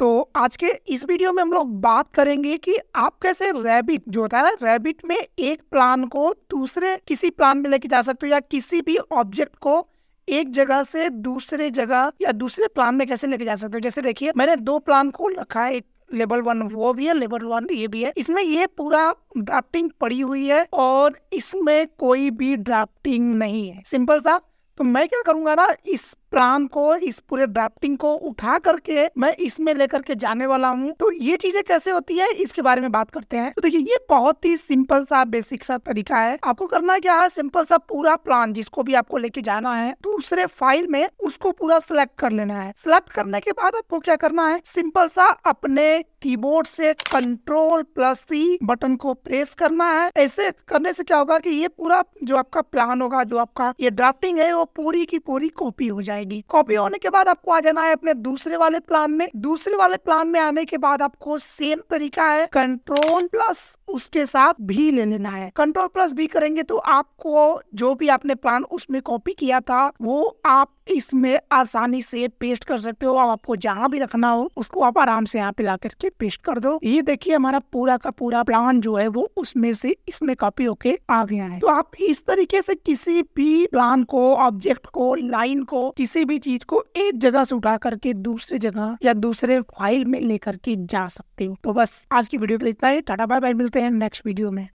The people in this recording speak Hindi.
तो आज के इस वीडियो में हम लोग बात करेंगे कि आप कैसे रैबिट जो होता है ना रैबिट में एक प्लान को दूसरे किसी प्लान में लेके जा सकते हो या किसी भी ऑब्जेक्ट को एक जगह से दूसरे जगह या दूसरे प्लान में कैसे लेके जा सकते हो जैसे देखिए मैंने दो प्लान को रखा है एक लेवल वन वो भी है लेवल वन ये भी है इसमें ये पूरा ड्राफ्टिंग पड़ी हुई है और इसमें कोई भी ड्राफ्टिंग नहीं है सिंपल सा तो मैं क्या करूंगा ना इस प्लान को इस पूरे ड्राफ्टिंग को उठा करके मैं इसमें लेकर के जाने वाला हूँ तो ये चीजें कैसे होती है इसके बारे में बात करते हैं तो देखिए ये बहुत ही सिंपल सा बेसिक सा तरीका है आपको करना क्या है सिंपल सा पूरा प्लान जिसको भी आपको लेके जाना है दूसरे फाइल में उसको पूरा सिलेक्ट कर लेना है सिलेक्ट करने के बाद आपको क्या करना है सिंपल सा अपने कीबोर्ड से कंट्रोल प्लस सी बटन को प्रेस करना है ऐसे करने से क्या होगा की ये पूरा जो आपका प्लान होगा जो आपका ये ड्राफ्टिंग है वो पूरी की पूरी कॉपी हो जाएगी जाएगी कॉपी होने के बाद आपको आ जाना है अपने दूसरे वाले प्लान में दूसरे वाले प्लान में आने के बाद आपको सेम तरीका है कंट्रोल प्लस उसके साथ भी ले लेना है कंट्रोल प्लस भी करेंगे तो आपको जो भी आपने प्लान उसमें कॉपी किया था वो आप इसमें आसानी से पेस्ट कर सकते हो आप आपको जहाँ भी रखना हो उसको आप आराम से यहाँ पे ला करके पेस्ट कर दो ये देखिए हमारा पूरा का पूरा प्लान जो है वो उसमें से इसमें कॉपी होके आ गया है तो आप इस तरीके से किसी भी प्लान को ऑब्जेक्ट को लाइन को किसी किसी भी चीज को एक जगह से उठा करके दूसरी जगह या दूसरे फाइल में लेकर के जा सकते हो तो बस आज की वीडियो के लिए इतना ही टाटा बाय बाय मिलते हैं नेक्स्ट वीडियो में